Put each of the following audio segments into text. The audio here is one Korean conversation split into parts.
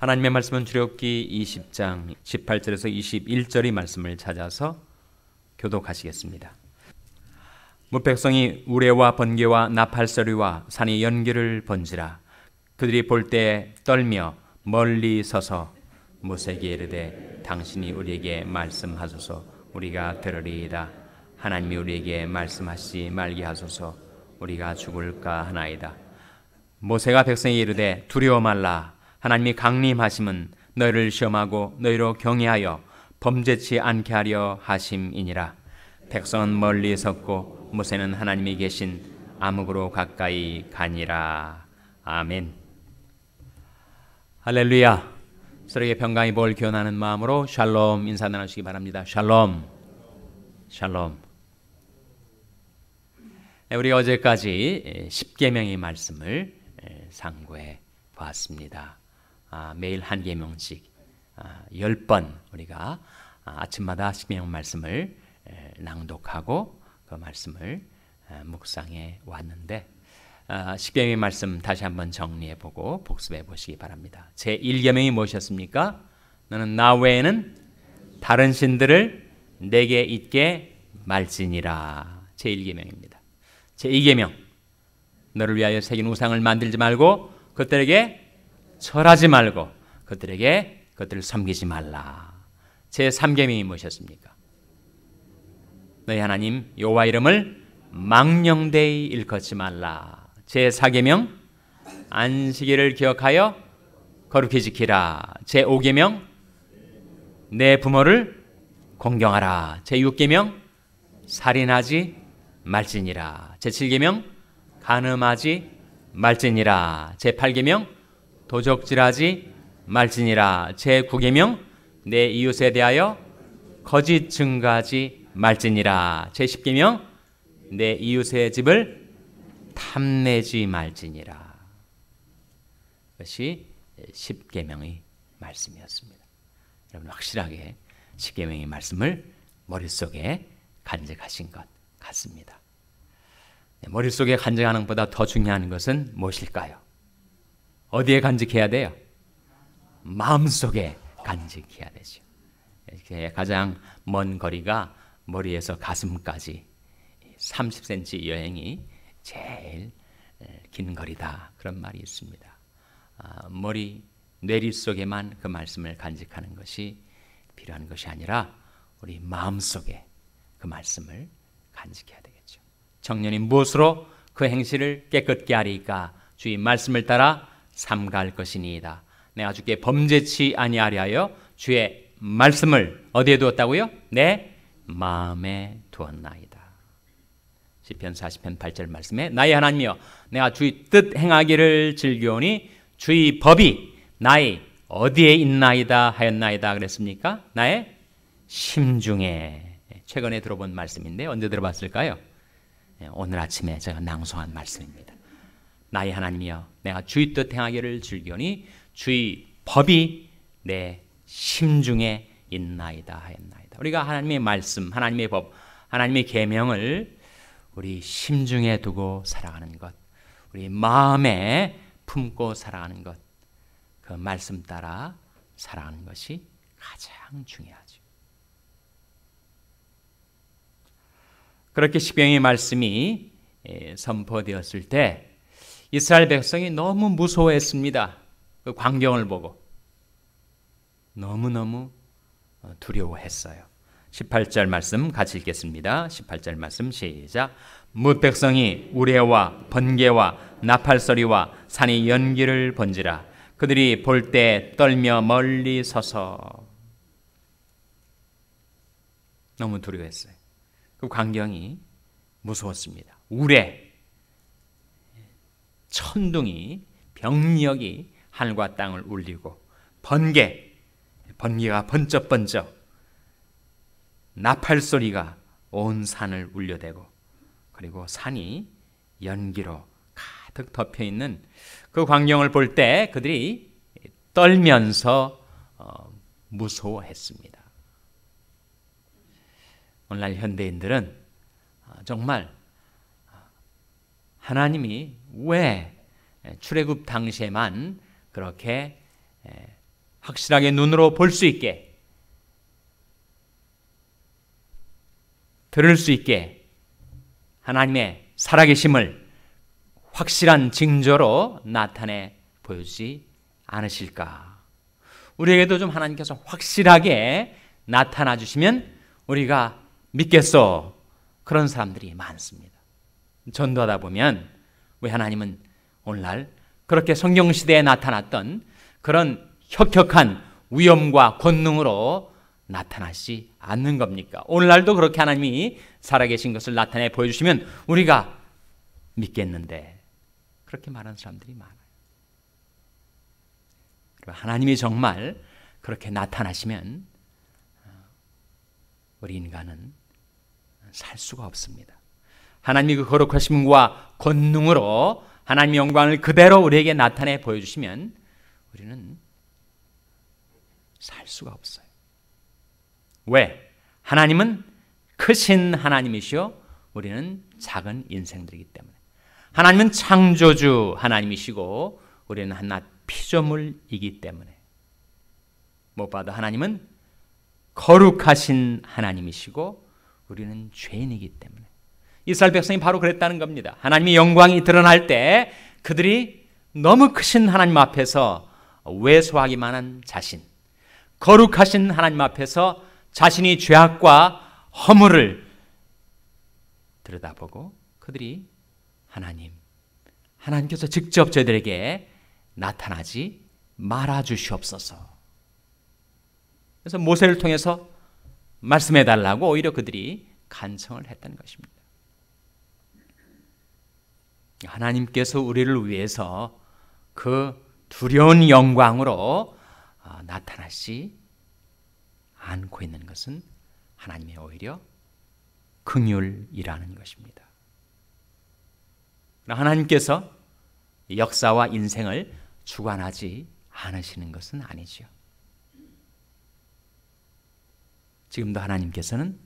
하나님의 말씀은 주력기 20장 18절에서 21절의 말씀을 찾아서 교독하시겠습니다. 무 백성이 우레와 번개와 나팔소리와 산이 연기를 번지라 그들이 볼 때 떨며 멀리 서서 모세게 이르되 당신이 우리에게 말씀하소서 우리가 들으리이다 하나님이 우리에게 말씀하시지 말게 하소서 우리가 죽을까 하나이다 모세가 백성에게 이르되 두려워 말라 하나님이 강림하심은 너희를 시험하고 너희로 경외하여 범죄치 않게 하려 하심이니라. 백성은 멀리 섰고 모세는 하나님이 계신 암흑으로 가까이 가니라. 아멘. 할렐루야. 서로에 평강이 볼 기원하는 마음으로 샬롬 인사 나누시기 바랍니다. 샬롬. 샬롬. 네, 우리 어제까지 10계명의 말씀을 상고해 보았습니다. 아, 매일 한 개명씩 아, 10번 우리가 아, 침마다 십계명 말씀을 낭독하고 그 말씀을 묵상해 왔는데 십계명의 아, 말씀 다시 한번 정리해 보고 복습해 보시기 바랍니다. 제 1계명이 무엇이었습니까? 너는 나 외에는 다른 신들을 내게 있게 말지니라. 제 1계명입니다. 제 2계명 너를 위하여 새긴 우상을 만들지 말고 그들에게 절하지 말고 그들에게 그들을 섬기지 말라. 제 3계명이 무엇이었습니까? 너희 하나님 여호와 이름을 망령되이 일컫지 말라. 제 4계명 안식일을 기억하여 거룩히 지키라. 제 5계명 내 부모를 공경하라. 제 6계명 살인하지 말지니라. 제 7계명 간음하지 말지니라. 제 8계명 도적질하지 말지니라 제9계명 내 이웃에 대하여 거짓 증가하지 말지니라 제10계명 내 이웃의 집을 탐내지 말지니라 그것이 10계명의 말씀이었습니다 여러분 확실하게 10계명의 말씀을 머릿속에 간직하신 것 같습니다 네, 머릿속에 간직하는 것보다 더 중요한 것은 무엇일까요? 어디에 간직해야 돼요? 마음속에 간직해야 되죠. 이렇게 가장 먼 거리가 머리에서 가슴까지 30cm 여행이 제일 긴 거리다 그런 말이 있습니다. 아, 머리 뇌리 속에만 그 말씀을 간직하는 것이 필요한 것이 아니라 우리 마음 속에 그 말씀을 간직해야 되겠죠. 청년이 무엇으로 그 행실을 깨끗게 하리까 주의 말씀을 따라 삼갈 것이니이다. 내가 주께 범죄치 아니하리하여 주의 말씀을 어디에 두었다고요? 내 마음에 두었나이다. 시편 40편 8절 말씀에 나의 하나님이여 내가 아 주의 뜻 행하기를 즐겨오니 주의 법이 나의 어디에 있나이다 하였나이다 그랬습니까? 나의 심중에 최근에 들어본 말씀인데 언제 들어봤을까요? 예, 오늘 아침에 제가 낭송한 말씀입니다. 나의 하나님이여 내가 주의 뜻 행하기를 즐기오니 주의 법이 내 심중에 있나이다 하였나이다. 우리가 하나님의 말씀, 하나님의 법, 하나님의 계명을 우리 심중에 두고 살아가는 것, 우리 마음에 품고 살아가는 것, 그 말씀 따라 살아가는 것이 가장 중요하죠. 그렇게 십경의 말씀이 예, 선포되었을 때 이스라엘 백성이 너무 무서워했습니다. 그 광경을 보고 너무너무 어, 두려워했어요. 18절 말씀 같이 읽겠습니다. 18절 말씀 시작. 뭇 백성이 우레와 번개와 나팔 소리와 산의 연기를 번지라. 그들이 볼 때 떨며 멀리 서서 너무 두려워했어요. 그 광경이 무서웠습니다. 우레 천둥이 병력이 하늘과 땅을 울리고 번개 번개가 번쩍번쩍 나팔 소리가 온 산을 울려대고 그리고 산이 연기로 가득 덮여 있는 그 광경을 볼 때 그들이 떨면서 어, 무서워했습니다. 오늘날 현대인들은 어, 정말 하나님이 왜 출애굽 당시에만 그렇게 확실하게 눈으로 볼 수 있게 들을 수 있게 하나님의 살아계심을 확실한 징조로 나타내 보여주지 않으실까? 우리에게도 좀 하나님께서 확실하게 나타나 주시면 우리가 믿겠소. 그런 사람들이 많습니다. 전도하다 보면 왜 하나님은 오늘날 그렇게 성경 시대에 나타났던 그런 혁혁한 위엄과 권능으로 나타나지 않는 겁니까? 오늘날도 그렇게 하나님이 살아계신 것을 나타내 보여주시면 우리가 믿겠는데 그렇게 말하는 사람들이 많아요. 하나님이 정말 그렇게 나타나시면 어, 우리 인간은 살 수가 없습니다. 하나님이 그 거룩하심과 권능으로 하나님의 영광을 그대로 우리에게 나타내 보여주시면 우리는 살 수가 없어요. 왜? 하나님은 크신 하나님이시요 우리는 작은 인생들이기 때문에 하나님은 창조주 하나님이시고 우리는 한낱 피조물이기 때문에 무엇보다 하나님은 거룩하신 하나님이시고 우리는 죄인이기 때문에 이스라엘 백성이 바로 그랬다는 겁니다. 하나님의 영광이 드러날 때 그들이 너무 크신 하나님 앞에서 왜소하기만 한 자신, 거룩하신 하나님 앞에서 자신이 죄악과 허물을 들여다보고 그들이 하나님, 하나님께서 직접 저희들에게 나타나지 말아 주시옵소서. 그래서 모세를 통해서 말씀해 달라고 오히려 그들이 간청을 했던 것입니다. 하나님께서 우리를 위해서 그 두려운 영광으로 아, 나타나지 않고 있는 것은 하나님의 오히려 긍휼이라는 것입니다. 하나님께서 역사와 인생을 주관하지 않으시는 것은 아니지요. 지금도 하나님께서는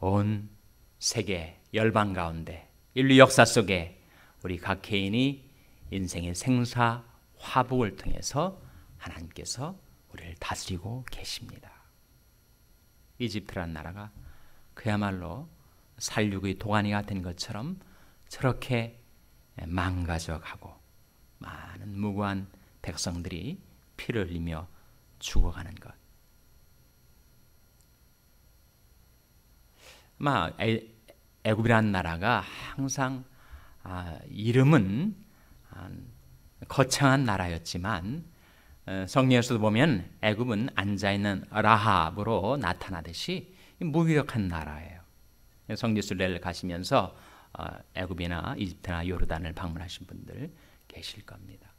온 세계 열방 가운데 인류 역사 속에 우리 각 개인이 인생의 생사 화복을 통해서 하나님께서 우리를 다스리고 계십니다. 이집트란 나라가 그야말로 살육의 도가니가 된 것처럼 저렇게 망가져가고 많은 무고한 백성들이 피를 흘리며 죽어가는 것. 아마 애굽이란 나라가 항상 아, 이름은 아, 거창한 나라였지만 어, 성리에서도 보면 애굽은 앉아 있는 라합으로 나타나듯이 무기력한 나라예요. 성지순례를 가시면서 어, 애굽이나 이집트나 요르단을 방문하신 분들 계실 겁니다.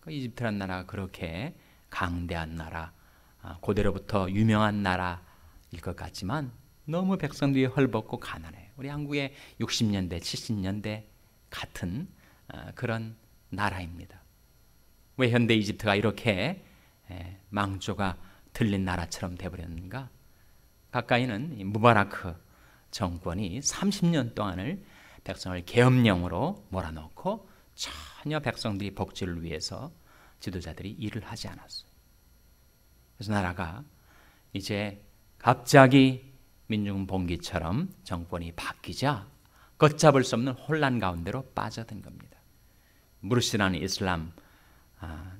그 이집트란 나라가 그렇게 강대한 나라, 아, 고대로부터 유명한 나라일 것 같지만 너무 백성들이 헐벗고 가난해 우리 한국의 60년대, 70년대 같은 어, 그런 나라입니다. 왜 현대 이집트가 이렇게 망조가 들린 나라처럼 돼버렸는가? 가까이는 무바라크 정권이 30년 동안을 백성을 계엄령으로 몰아넣고 전혀 백성들이 복지를 위해서 지도자들이 일을 하지 않았어요. 그래서 나라가 이제 갑자기 민중봉기처럼 정권이 바뀌자 걷잡을 수 없는 혼란 가운데로 빠져든 겁니다. 무르시라는 이슬람 아,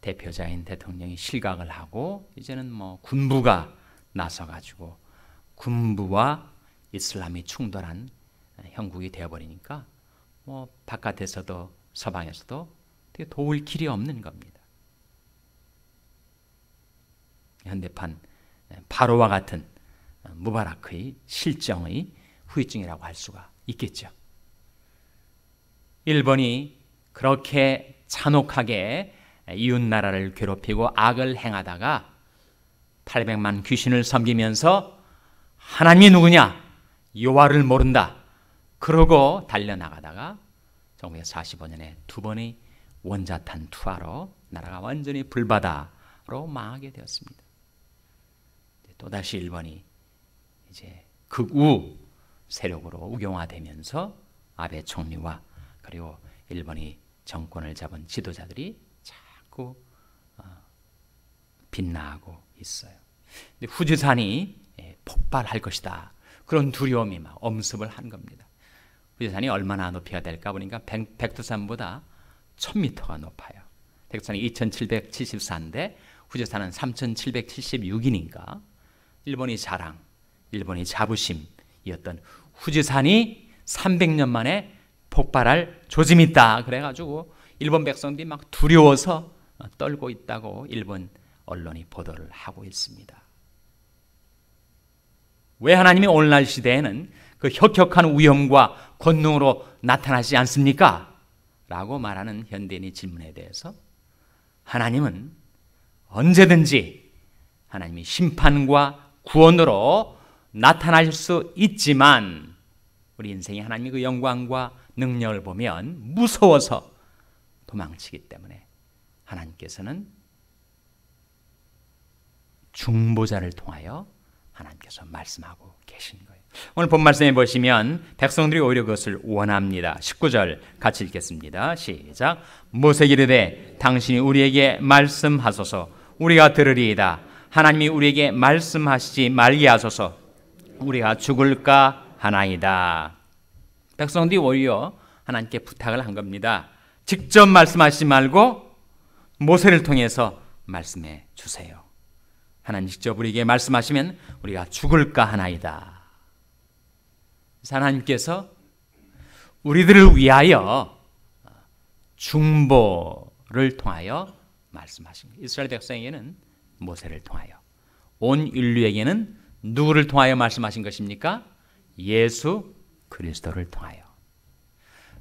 대표자인 대통령이 실각을 하고 이제는 뭐 군부가 나서가지고 군부와 이슬람이 충돌한 형국이 되어버리니까 뭐 바깥에서도 서방에서도 도울 길이 없는 겁니다. 현대판 바로와 같은 무바라크의 실정의 후유증이라고 할 수가 있겠죠. 1번이 그렇게 잔혹하게 이웃나라를 괴롭히고 악을 행하다가 800만 귀신을 섬기면서 하나님이 누구냐? 요와를 모른다. 그러고 달려나가다가 정부 45년에 두 번의 원자탄 투하로 나라가 완전히 불바다로 망하게 되었습니다. 또다시 1번이 이제 극우 세력으로 우경화되면서 아베 총리와 그리고 일본이 정권을 잡은 지도자들이 자꾸 어, 빛나고 있어요. 근데 후지산이 예, 폭발할 것이다. 그런 두려움이 막 엄습을 한 겁니다. 후지산이 얼마나 높이가 될까 보니까 백, 백두산보다 1000m가 높아요. 백두산이 2774인데 후지산은 3776이니까 일본이 자랑 일본의 자부심이었던 후지산이 300년 만에 폭발할 조짐이 있다. 그래가지고 일본 백성들이 막 두려워서 떨고 있다고 일본 언론이 보도를 하고 있습니다. 왜 하나님이 오늘날 시대에는 그 혁혁한 위험과 권능으로 나타나지 않습니까? 라고 말하는 현대인의 질문에 대해서 하나님은 언제든지 하나님이 심판과 구원으로 나타날 수 있지만 우리 인생이 하나님의 그 영광과 능력을 보면 무서워서 도망치기 때문에 하나님께서는 중보자를 통하여 하나님께서 말씀하고 계신 거예요. 오늘 본 말씀에 보시면 백성들이 오히려 그것을 원합니다. 19절 같이 읽겠습니다. 시작. 모세가 르되 당신이 우리에게 말씀하소서 우리가 들으리이다. 하나님이 우리에게 말씀하시지 말게 하소서 우리가 죽을까 하나이다. 백성들이 오히려 하나님께 부탁을 한 겁니다. 직접 말씀하시지 말고 모세를 통해서 말씀해 주세요. 하나님 직접 우리에게 말씀하시면 우리가 죽을까 하나이다. 하나님께서 우리들을 위하여 중보를 통하여 말씀하신 이스라엘 백성에게는 모세를 통하여 온 인류에게는 누구를 통하여 말씀하신 것입니까? 예수 그리스도를 통하여.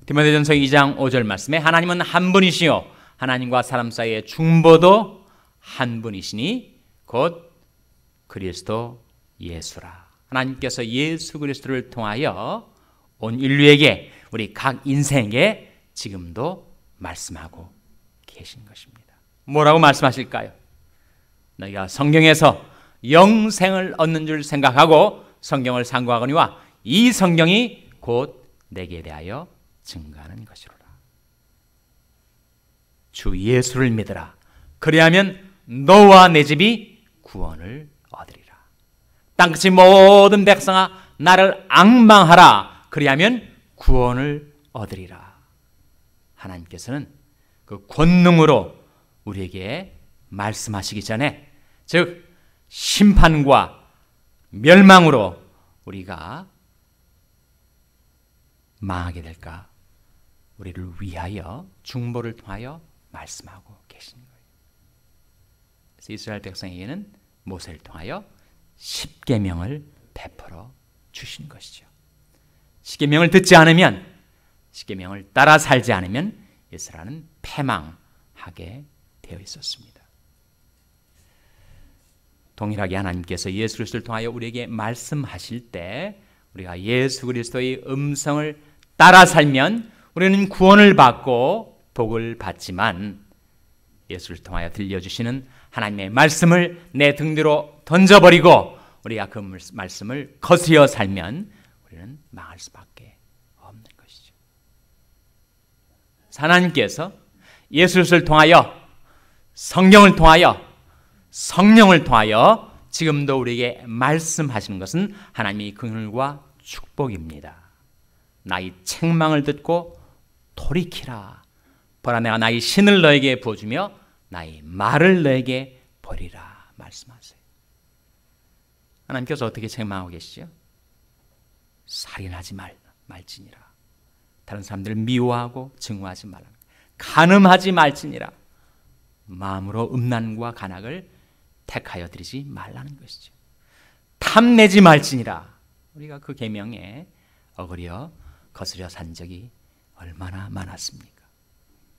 디모데전서 2장 5절 말씀에 하나님은 한 분이시요 하나님과 사람 사이의 중보도 한 분이시니 곧 그리스도 예수라. 하나님께서 예수 그리스도를 통하여 온 인류에게 우리 각 인생에 지금도 말씀하고 계신 것입니다. 뭐라고 말씀하실까요? 너희가 성경에서 영생을 얻는 줄 생각하고 성경을 상고하거니와 이 성경이 곧 내게 대하여 증가하는 것이로라. 주 예수를 믿으라. 그리하면 너와 내 집이 구원을 얻으리라. 땅끝이 모든 백성아 나를 악망하라. 그리하면 구원을 얻으리라. 하나님께서는 그 권능으로 우리에게 말씀하시기 전에 즉 심판과 멸망으로 우리가 망하게 될까? 우리를 위하여 중보를 통하여 말씀하고 계신 거예요. 그래서 이스라엘 백성에게는 모세를 통하여 십계명을 베풀어 주신 것이죠. 십계명을 듣지 않으면 십계명을 따라 살지 않으면 이스라엘은 패망하게 되어 있었습니다. 동일하게 하나님께서 예수 그리스도를 통하여 우리에게 말씀하실 때 우리가 예수 그리스도의 음성을 따라 살면 우리는 구원을 받고 복을 받지만 예수를 통하여 들려주시는 하나님의 말씀을 내등 뒤로 던져버리고 우리가 그 말씀을 거스려 살면 우리는 망할 수밖에 없는 것이죠. 하나님께서 예수를 통하여 성경을 통하여 성령을 통하여 지금도 우리에게 말씀하시는 것은 하나님의 긍휼과 축복입니다. 나의 책망을 듣고 돌이키라. 보라 내가 나의 신을 너에게 부어주며 나의 말을 너에게 버리라 말씀하세요. 하나님께서 어떻게 책망하고 계시죠? 살인하지 말 말지니라. 다른 사람들을 미워하고 증오하지 말라. 간음하지 말지니라. 마음으로 음란과 간악을 택하여 드리지 말라는 것이죠. 탐내지 말지니라. 우리가 그 계명에 어그려 거스려 산 적이 얼마나 많았습니까?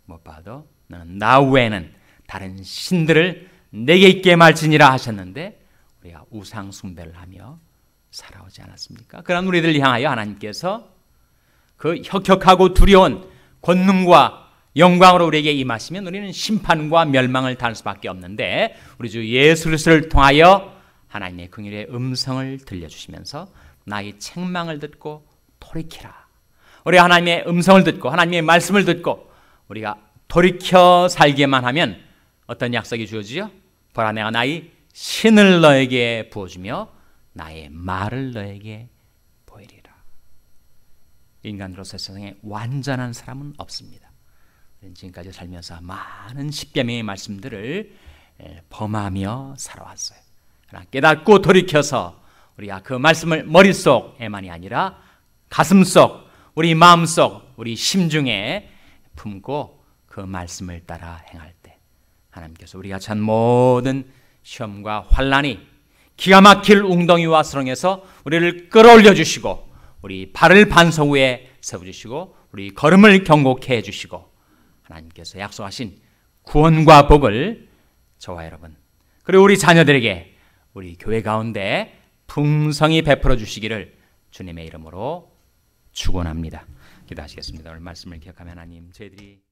못 봐도 너는 나 외에는 다른 신들을 내게 있게 말지니라 하셨는데 우리가 우상 숭배를 하며 살아오지 않았습니까? 그런 우리들 향하여 하나님께서 그 혁혁하고 두려운 권능과 영광으로 우리에게 임하시면 우리는 심판과 멸망을 당할 수밖에 없는데 우리 주 예수 그리스도를 통하여 하나님의 긍휼의 음성을 들려주시면서 나의 책망을 듣고 돌이키라. 우리 하나님의 음성을 듣고 하나님의 말씀을 듣고 우리가 돌이켜 살기만 하면 어떤 약속이 주어지죠 보라 내가 나의 신을 너에게 부어주며 나의 말을 너에게 보이리라. 인간으로서 세상에 완전한 사람은 없습니다. 지금까지 살면서 많은 십계명의 말씀들을 예, 범하며 살아왔어요. 깨닫고 돌이켜서 우리가 그 말씀을 머릿속에만이 아니라 가슴속, 우리 마음속, 우리 심중에 품고 그 말씀을 따라 행할 때 하나님께서 우리가 찬 모든 시험과 환란이 기가 막힐 웅덩이와 수렁에서 우리를 끌어올려 주시고 우리 발을 반석 위에 세워 주시고 우리 걸음을 경고케 해 주시고 하나님께서 약속하신 구원과 복을 저와 여러분 그리고 우리 자녀들에게 우리 교회 가운데 풍성히 베풀어 주시기를 주님의 이름으로 축원합니다. 기도하시겠습니다. 오늘 말씀을 기억하면 하나님 저희들이